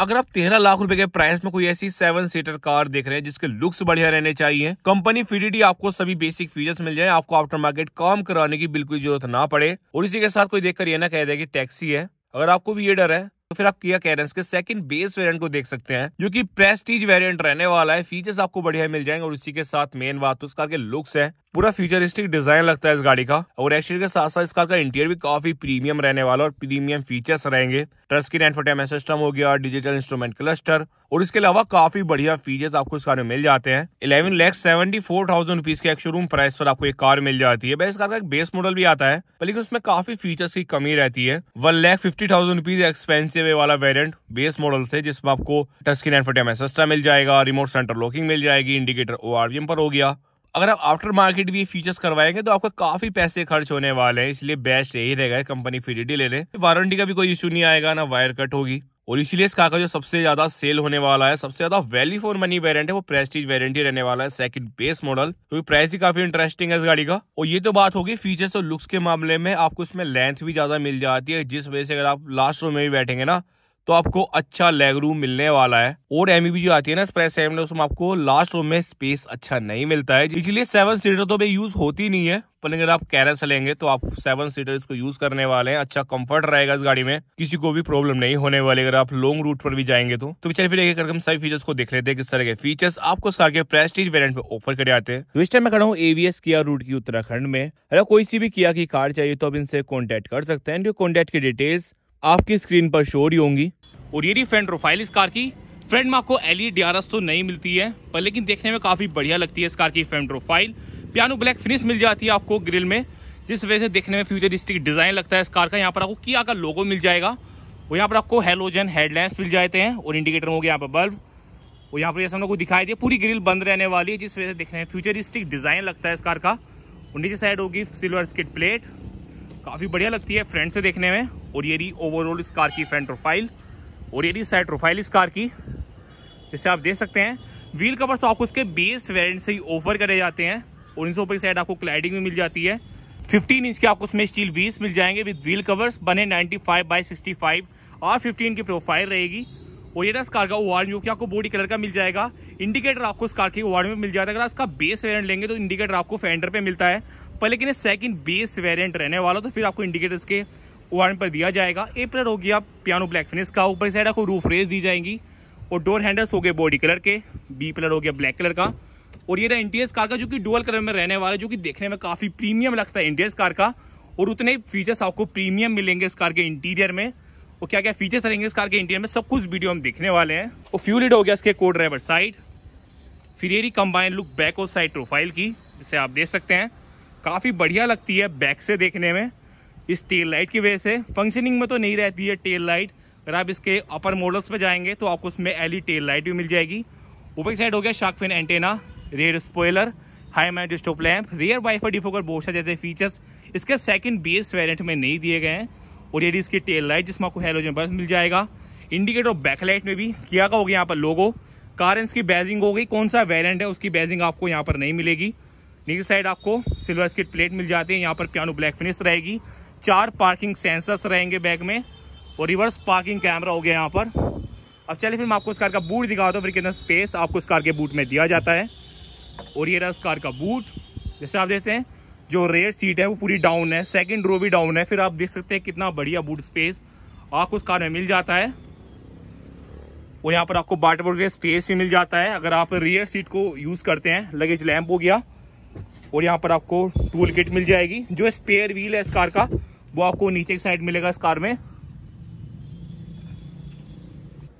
अगर आप तेरह लाख रुपए के प्राइस में कोई ऐसी सेवन सीटर कार देख रहे हैं जिसके लुक्स बढ़िया रहने चाहिए कंपनी फिडिटी आपको सभी बेसिक फीचर्स मिल जाए आपको आफ्टर मार्केट काम कराने की बिल्कुल जरूरत ना पड़े और इसी के साथ कोई देखकर ये ना कह दे कि टैक्सी है अगर आपको भी ये डर है तो फिर आप किया कैरेंस के सेकंड बेस वेरिएंट को देख सकते हैं जो कि प्रेस्टीज वेरिएंट रहने वाला है फीचर्स आपको बढ़िया मिल जाएंगे और उसी के साथ मेन बात उस तो कार के लुक्स है पूरा फ्यूचरिस्टिक डिजाइन लगता है इस गाड़ी का और एक्चुअली के साथ साथ इस कार का इंटीरियर भी काफी प्रीमियम रहने वाला और प्रीमियम फीचर्स रहेंगे टच स्क्रीन एंड सिस्टम हो गया डिजिटल इंस्ट्रूमेंट क्लस्टर और इसके अलावा काफी बढ़िया फीचर्स आपको इस कार में मिल जाते हैं eleven lakh seventy four thousand rupees के शोरूम प्राइस पर आपको एक कार मिल जाती है इस कार का एक बेस मॉडल भी आता है लेकिन उसमें काफी फीचर्स की कमी रहती है one lakh fifty thousand rupees expense से वे वाला वेरिएंट बेस मॉडल से जिसमें आपको टच स्क्रीन एंड सस्ता मिल जाएगा रिमोट सेंटर लॉकिंग मिल जाएगी इंडिकेटर ओ पर हो गया अगर आप आफ्टर मार्केट भी फीचर्स करवाएंगे तो आपका काफी पैसे खर्च होने वाले हैं इसलिए बेस्ट यही रहेगा कंपनी डी ले लें वारंटी का भी कोई इशू नहीं आएगा ना वायर कट होगी और इसीलिए इसका जो सबसे ज्यादा सेल होने वाला है सबसे ज्यादा वैल्यू फॉर मनी वेरियंट है वो प्रेस्टीज वेरियंट ही रहने वाला है सेकंड बेस मॉडल क्योंकि प्राइस ही काफी इंटरेस्टिंग है इस गाड़ी का और ये तो बात होगी फीचर्स और लुक्स के मामले में आपको इसमें लेंथ भी ज्यादा मिल जाती है जिस वजह से अगर आप लास्ट रो में भी बैठेंगे ना तो आपको अच्छा लेग रूम मिलने वाला है और एमयूबी e जो आती है ना स्प्रेस सेवन उसमें आपको लास्ट रूम में स्पेस अच्छा नहीं मिलता है इसलिए सेवन सीटर तो भाई यूज होती नहीं है पर अगर आप कैरस लेंगे तो आप सेवन सीटर इसको यूज करने वाले हैं अच्छा कंफर्ट रहेगा इस गाड़ी में किसी को भी प्रॉब्लम नहीं होने वाली अगर आप लॉन्ग रूट पर भी जाएंगे तो तो चलिए फिर एक करके हम सारी फीचर्स को देख लेते हैं किस तरह के फीचर्स आपको सारे प्रेस्टीज वेरिएंट में ऑफर करे आते हैं तो इस टाइम मैं खड़ा हूँ एवीएस किया रूट की उत्तराखंड में अगर कोई सी भी किया की कार चाहिए तो आप इनसे कॉन्टेक्ट कर सकते हैं कॉन्टेक्ट की डिटेल्स आपकी स्क्रीन पर शो रही होंगी और ये रही फ्रेंट प्रोफाइल इस कार की फ्रेंट में आपको एल ई e तो नहीं मिलती है पर लेकिन देखने में काफ़ी बढ़िया लगती है इस कार की front profile piano black finish मिल जाती है आपको ग्रिल में जिस वजह से देखने में फ्यूचरिस्टिक डिज़ाइन लगता है इस कार का यहाँ पर आपको किया का लोगो मिल जाएगा और यहाँ पर आपको हेलोजन हेडलाइंस मिल जाते हैं और इंडिकेटर हो गया यहाँ पर बल्ब और यहाँ पर जैसे हम लोग को दिखाई दिया पूरी ग्रिल बंद रहने वाली है जिस वजह से देखने में फ्यूचरिस्टिक डिज़ाइन लगता है इस कार का और नीचे साइड होगी सिल्वर स्किट प्लेट काफ़ी बढ़िया लगती है फ्रंट से देखने में और ये रही ओवरऑल इस कार की फ्रंट प्रोफाइल और ये रही साइड प्रोफाइल इस कार की जिसे आप देख सकते हैं व्हील कवर तो आपको इसके बेस वेरियंट से ही ऑफर करे जाते हैं और इनसे ऊपर की साइड आपको क्लाइडिंग भी मिल जाती है 15 इंच के आपको उसमें स्टील व्हील्स मिल जाएंगे विद व्हील कवर्स बने 95 फाइव बाई सिक्सटी और 15 की प्रोफाइल रहेगी और ये ना इस कार का वार्ड जो कि आपको बॉडी कलर का मिल जाएगा इंडिकेटर आपको इस कार के वार्ड में मिल जाता है अगर इसका बेस वेरियंट लेंगे तो इंडिकेटर आपको फेंडर पे मिलता है पर लेकिन सेकंड बेस वेरियंट रहने वाला तो फिर आपको इंडिकेटर्स के वारंट पर दिया जाएगा ए पिलर हो गया पियानो ब्लैक फिनिश का ऊपर साइड आपको रूफ रेस दी जाएंगी और डोर हैंडल्स हो गए बॉडी कलर के बी पिलर हो गया ब्लैक कलर का और ये रहा इंटीरियर कार का जो कि डुअल कलर में रहने वाला है जो कि देखने में काफी प्रीमियम लगता है इंटीरियर कार का और उतने फीचर्स आपको प्रीमियम मिलेंगे इस कार के इंटीरियर में और क्या क्या फीचर्स रहेंगे इस कार के इंटीरियर में सब कुछ वीडियो हम देखने वाले हैं और फ्यू लीड हो गया इसके को ड्राइवर साइड फिरेरी कंबाइन लुक बैक और साइड प्रोफाइल की जिसे आप देख सकते हैं काफी बढ़िया लगती है बैक से देखने में इस टेल लाइट की वजह से फंक्शनिंग में तो नहीं रहती है टेल लाइट अगर आप इसके अपर मॉडल्स पर जाएंगे तो आपको उसमें एलई टेल लाइट भी मिल जाएगी ऊपर की साइड हो गया shark fin antenna rear spoiler high mount stop lamp rear wiper defogger बोर्सा जैसे फीचर्स इसके सेकंड बेस वेरियंट में नहीं दिए गए हैं और यदि इसकी टेल लाइट जिसमें आपको हेलोजन बल्ब मिल जाएगा इंडिकेटर और बैकलाइट में भी किया का गया यहाँ पर लोगो कार इसकी बैजिंग हो गई कौन सा वेरियंट है उसकी बैजिंग आपको यहाँ पर नहीं मिलेगी नीचे साइड आपको सिल्वर स्किट प्लेट मिल जाती है यहाँ पर प्यानो ब्लैक फिनिश रहेगी चार पार्किंग सेंसर्स रहेंगे बैग में और रिवर्स पार्किंग कैमरा हो गया यहाँ पर अब चलिए फिर मैं आपको इस कार का बूट दिखाता हूँ फिर कितना स्पेस आपको इस कार के बूट में दिया जाता है और ये रहा इस कार का बूट जैसे आप देखते हैं जो रेयर सीट है वो पूरी डाउन है सेकंड रो भी डाउन है फिर आप देख सकते हैं कितना बढ़िया बूट स्पेस आपको उस कार में मिल जाता है और यहाँ पर आपको बाटबोर्ड के स्पेस भी मिल जाता है अगर आप रियर सीट को यूज़ करते हैं लगेज लैम्प हो गया और यहाँ पर आपको टूल किट मिल जाएगी जो स्पेयर व्हील है इस कार का वो आपको नीचे की साइड मिलेगा इस कार में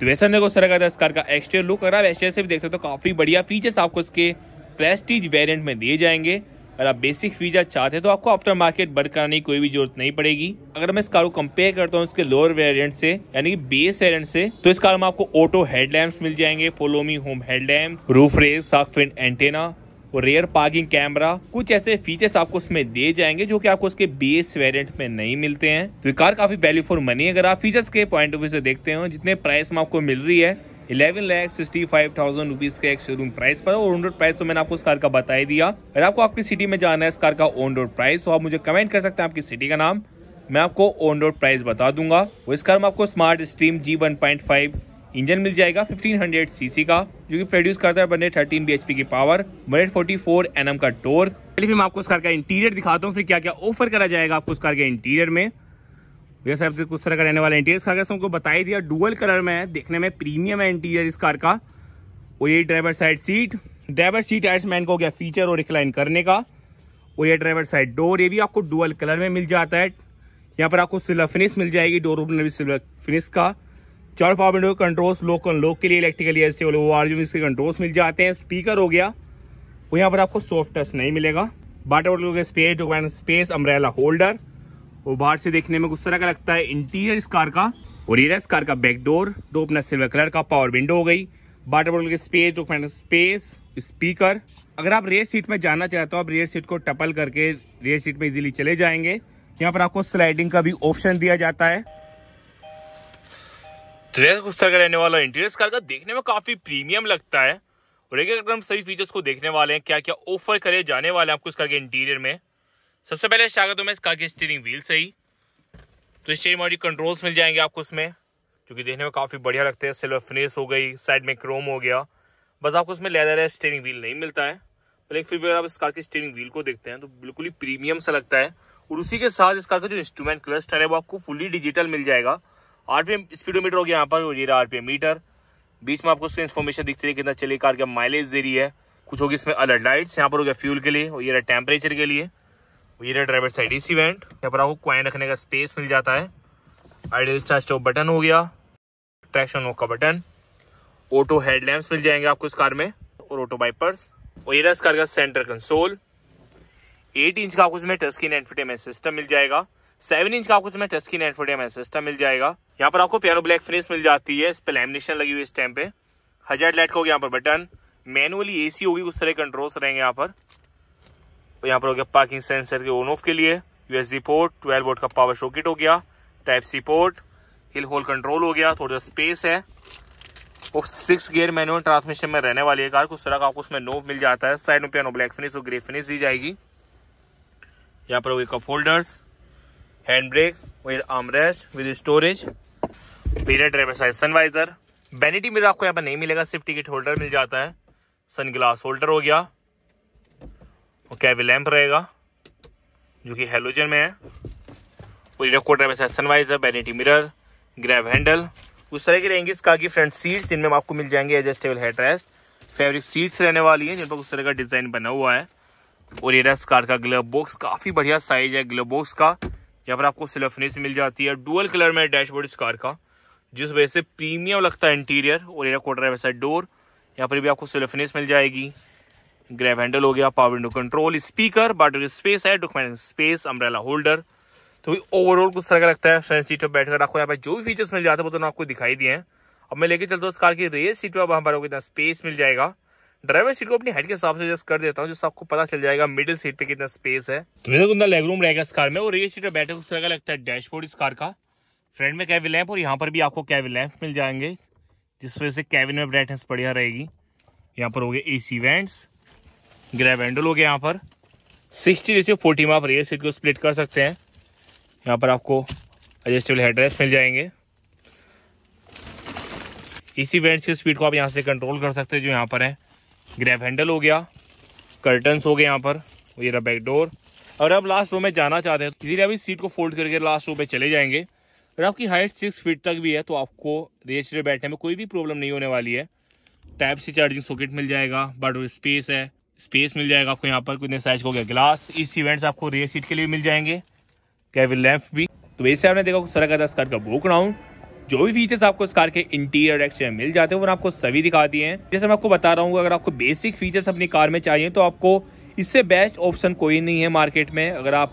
तो वैसा देखो सर का इस कार का एक्सटेर लुक अगर आप एक्सटेर से भी देख सकते हो तो काफ़ी बढ़िया फीचर्स आपको इसके प्रेस्टीज वेरिएंट में दिए जाएंगे अगर आप बेसिक फीचर चाहते हैं तो आपको आफ्टर मार्केट बर्क कराने की कोई भी जरूरत नहीं पड़ेगी अगर मैं इस कार को कंपेयर करता हूँ इसके लोअर वेरिएंट से यानी कि बेस वेरिएंट से तो इस कार में आपको ऑटो हेडलैम्प मिल जाएंगे follow me home headlamp roof rails साफ एंटेना और रेयर पार्किंग कैमरा कुछ ऐसे फीचर्स आपको उसमें दिए जाएंगे जो कि आपको उसके बेस वेरिएंट में नहीं मिलते हैं तो कार काफी वैल्यू फॉर मनी अगर आप फीचर्स के पॉइंट ऑफ व्यू से देखते हो जितने प्राइस में आपको मिल रही है eleven lakh sixty five thousand rupees के एक शोरूम प्राइस पर और ऑन रोड प्राइस तो मैंने आपको इस कार का बता ही दिया अगर आपको आपकी सिटी में जाना है इस कार का ऑन रोड प्राइस तो आप मुझे कमेंट कर सकते हैं आपकी सिटी का नाम मैं आपको ऑन रोड प्राइस बता दूंगा और इस कार में आपको smart stream G one point five engine मिल जाएगा 1500 सीसी का जो कि प्रोड्यूस करता है बने 13 बीएचपी की पावर बनेट 44 एनएम का टोर पहले फिर मैं आपको उस कार का इंटीरियर दिखाता हूँ फिर क्या क्या ऑफर करा जाएगा आपको उस कार के इंटीरियर में भैया साहब तो कुछ तरह का रहने वाला इंटीरियर इस कार उनको बता ही दिया डुअल कलर में है देखने में प्रीमियम है इंटीरियर इस कार का और ये driver side seat driver seat adjustment को हो गया फीचर और रिक्लाइन करने का और ये ड्राइवर साइड डोर ये भी आपको डुअल कलर में मिल जाता है यहाँ पर आपको सिल्वर फिनिश मिल जाएगी डोर ओपनर भी सिल्वर फिनिश का चार पावर विंडो के कंट्रोल्स लोक लोक के लिए इलेक्ट्रिकली एस्टेबल वो आर जी इसके कंट्रोल्स मिल जाते हैं स्पीकर हो गया वो यहाँ पर आपको सॉफ्ट टच नहीं मिलेगा बाटर बोटल के space document space umbrella holder वो बाहर से देखने में कुछ तरह का लगता है इंटीरियर इस कार का और ये इस कार का बैक डोर दो अपना सिल्वर कलर का पावर विंडो हो गई बाटर बोटल के स्पेस डोकमेंट स्पेस स्पीकर अगर आप रेयर सीट में जाना चाहते हो आप रेयर सीट को टपल करके रेयर सीट में इजिली चले जाएंगे यहाँ पर आपको स्लाइडिंग का भी ऑप्शन दिया जाता है ट्रेस गुस्सा का रहने वाला इंटीरियर कार का देखने में काफ़ी प्रीमियम लगता है और एक अगर हम सभी फीचर्स को देखने वाले हैं क्या क्या ऑफर करे जाने वाले हैं आपको इस कार के इंटीरियर में सबसे पहले स्वागत हूँ मैं इस कार के स्टीयरिंग व्हील से ही तो स्टीयरिंग मॉडल कंट्रोल्स मिल जाएंगे आपको उसमें जो कि देखने में काफ़ी बढ़िया लगते हैं सिल्वर फिनिश हो गई साइड में क्रोम हो गया बस आपको उसमें लेदर है स्टीयरिंग व्हील नहीं मिलता है लेकिन फिर भी अगर आप इस कार के स्टेयरिंग व्हील को देखते हैं तो बिल्कुल ही प्रीमियम सा लगता है और उसी के साथ इस कार का जो इंस्ट्रूमेंट क्लस्टर है वो आपको फुली डिजिटल मिल जाएगा आरपीएम स्पीडोमीटर हो गया यहाँ पर ये रहा आरपीएम मीटर बीच में आपको उसकी इन्फॉर्मेशन दिखती है कितना चली कार के माइलेज दे रही है कुछ होगी इसमें अलर्ट लाइट्स यहाँ पर हो गया फ्यूल के लिए और ये रहा टेम्परेचर के लिए ये रहा ड्राइवर साइड इस इवेंट यहाँ पर आपको क्वाइन रखने का स्पेस मिल जाता है आइडियल स्टार स्टॉप बटन हो गया ट्रैक्शन वॉक का बटन ऑटो हेडलैम्प्स मिल जाएंगे आपको इस कार में और ऑटो वाइपर्स और ये रहा इस कार का सेंटर कंसोल एट इंच का आपको इसमें टस्किन एंड सिस्टम मिल जाएगा सेवन इंच का आपको इसमें टस्किन एनफोडियम सिस्टम मिल जाएगा यहाँ पर आपको पियानो ब्लैक फिनिश मिल जाती है इस पर लेमिनेशन लगी हुई इस टाइम पे हजार लाइट का होगा यहाँ पर बटन मैनुअली एसी होगी उस तरह कंट्रोल्स रहेंगे यहाँ पर तो यहाँ पर हो गया पार्किंग सेंसर के ऑन ऑफ के लिए यूएसडी पोर्ट ट्वेल्व वोल्ट का पावर शॉकेट हो गया type C port hill hold control हो गया थोड़ा सा स्पेस है और सिक्स गियर मैनुअल ट्रांसमिशन में रहने वाली है कार कुछ तरह का आपको उसमें नोव मिल जाता है साइड में पियानो ब्लैक फिनिश और ग्रे फिनिश दी जाएगी यहाँ पर हो गया cup holders hand brake with armrest with storage period driver side sun visor vanity mirror आपको यहाँ पर नहीं मिलेगा सिर्फ टिकट होल्डर मिल जाता है सन ग्लास होल्डर हो गया और कैब लैम्प रहेगा जो कि हेलोजन में है electro driver side sun visor vanity mirror grab handle उस तरह की रहेंगी इसका की फ्रंट सीट्स जिनमें आपको मिल जाएंगे adjustable head rest fabric seats रहने वाली हैं जिन पर उस तरह का डिज़ाइन बना हुआ है और ये रेस्ट कार का ग्लव बॉक्स काफ़ी बढ़िया साइज है ग्लव बॉक्स का यहाँ पर आपको सिलफनेस मिल जाती है डुअल कलर में डैशबोर्ड इस कार का जिस वजह से प्रीमियम लगता है इंटीरियर और एयर कोटर है वैसा डोर यहाँ पर भी आपको सिलफनेस मिल जाएगी ग्रैब हैंडल हो गया power window control speaker water space है डॉक्यूमेंट स्पेस अम्ब्रेला होल्डर तो भी ओवरऑल कुछ तरह का लगता है फ्रेंड सीट पर बैठकर आपको यहाँ पर जो भी फीचर्स मिल जाते हैं वो तो आपको दिखाई दिए हैं अब मैं लेके चलता हूँ इस कार की रेस सीट पर वहाँ पर स्पेस मिल जाएगा ड्राइवर सीट को अपनी हाइट के हिसाब से एडजस्ट कर देता हूँ जिससे आपको पता चल जाएगा मिडिल सीट पे कितना स्पेस है तो इधर कितना लेग रूम रहेगा इस कार में और रियर सीट पर बैठे उस तरह का लगता है डैशबोर्ड इस कार का फ्रंट में कैबिन लैंप और यहाँ पर भी आपको कैबिन लैंप मिल जाएंगे जिस वजह से कैबिन में ब्राइटनेस बढ़िया रहेगी यहाँ पर हो गए A C vents grab handle हो गया यहाँ पर सिक्सटी जैसे फोर्टी में आप रेयर सीट को स्प्लिट कर सकते हैं यहाँ पर आपको एडजस्टेबल हेडरेस्ट मिल जाएंगे इसी वेंट्स की स्पीड को आप यहाँ से कंट्रोल कर सकते हैं जो यहाँ पर है ग्रैब हैंडल हो गया कर्टन्स हो गए यहाँ पर ये रहा बैक डोर और अब लास्ट रो में जाना चाहते हैं इसीलिए अभी सीट को फोल्ड करके लास्ट रो पे चले जाएंगे और आपकी हाइट सिक्स फीट तक भी है तो आपको रेस रे बैठने में कोई भी प्रॉब्लम नहीं होने वाली है टाइप सी चार्जिंग सॉकेट मिल जाएगा बट स्पेस है स्पेस मिल जाएगा आपको यहाँ पर कितने साइज हो गया ग्लास इस इवेंट्स आपको रेस सीट के लिए मिल जाएंगे कैबिन लैम्प भी तो वैसे आपने देखा सारा का दस कार का बुक राउंड जो भी फीचर्स आपको इस कार के इंटीरियर एक्सटीरियर मिल जाते हैं वो आपको सभी दिखा दिए हैं जैसे मैं आपको बता रहा हूँ अगर आपको बेसिक फीचर्स अपनी कार में चाहिए तो आपको इससे बेस्ट ऑप्शन कोई नहीं है मार्केट में अगर आप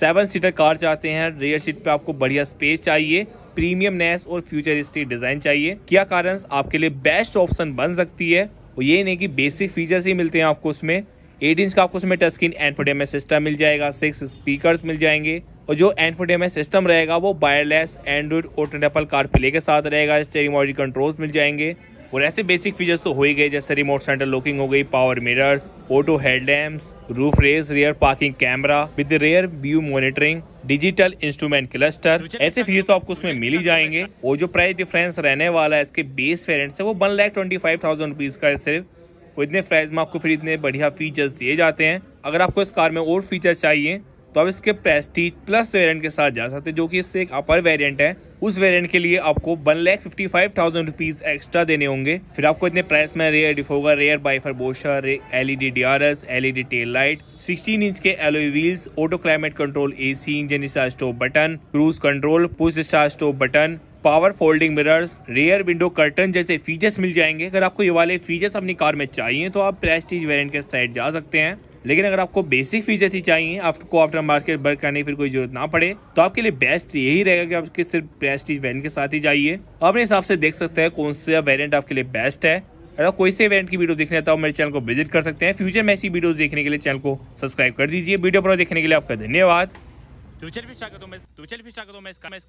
सेवन सीटर कार चाहते हैं रियर सीट पे आपको बढ़िया स्पेस चाहिए प्रीमियम नेस और फ्यूचरिस्टिक डिजाइन चाहिए क्या कारण आपके लिए बेस्ट ऑप्शन बन सकती है और ये नहीं कि बेसिक फीचर्स ही मिलते हैं आपको उसमें एट इंच का आपको उसमें टच स्क्रीन एंड सिस्टम मिल जाएगा सिक्स स्पीकर्स मिल जाएंगे और जो एनफोटेमेंट सिस्टम रहेगा वो वायरलेस एंड्रॉइड और टेन कार प्ले के साथ रहेगा स्टेरिंग मॉडल कंट्रोल्स मिल जाएंगे और ऐसे बेसिक फीचर्स तो हो ही गए जैसे रिमोट सेंटर लॉकिंग हो गई power mirrors auto headlamps roof rails rear parking camera with rear view monitoring digital instrument cluster ऐसे फीचर तो आपको उसमें मिल ही जाएंगे और जो प्राइस डिफरेंस रहने वाला है इसके बेस पेरेंट से वो one lakh twenty five thousand rupees का है सिर्फ और इतने प्राइस में आपको फिर इतने बढ़िया फीचर्स दिए जाते हैं अगर आपको इस कार में और फीचर्स चाहिए तो आप इसके प्रेस्टीज प्लस वेरिएंट के साथ जा सकते हैं जो कि इससे एक अपर वेरिएंट है उस वेरिएंट के लिए आपको one lakh fifty five thousand rupees extra देने होंगे फिर आपको इतने प्राइस में रेयर डिफोगा रेयर बाइफर बोशा रे, L E D D R S L E D tail light sixteen inch के alloy wheels auto climate control A C engine start stop button cruise control push start stop button power folding mirrors rear window curtain जैसे features मिल जाएंगे अगर आपको ये वाले features अपनी car में चाहिए तो आप प्रेस्टीज वेरिएंट के साइड जा सकते हैं लेकिन अगर आपको बेसिक फीचर्स ही चाहिए आपको आफ्टर मार्केट वर्क करने फिर कोई जरूरत ना पड़े तो आपके लिए बेस्ट यही रहेगा कि आपके सिर्फ प्रेस्टीज वैन के साथ ही जाइए अपने हिसाब से देख सकते हैं कौन सा वेरियंट आपके लिए बेस्ट है अगर कोई से वेरियंट की वीडियो देखना तो मेरे चैनल को विजिट कर सकते हैं फ्यूचर में ऐसी वीडियो देखने के लिए चैनल को सब्सक्राइब कर दीजिए वीडियो पर देखने के लिए आपका धन्यवाद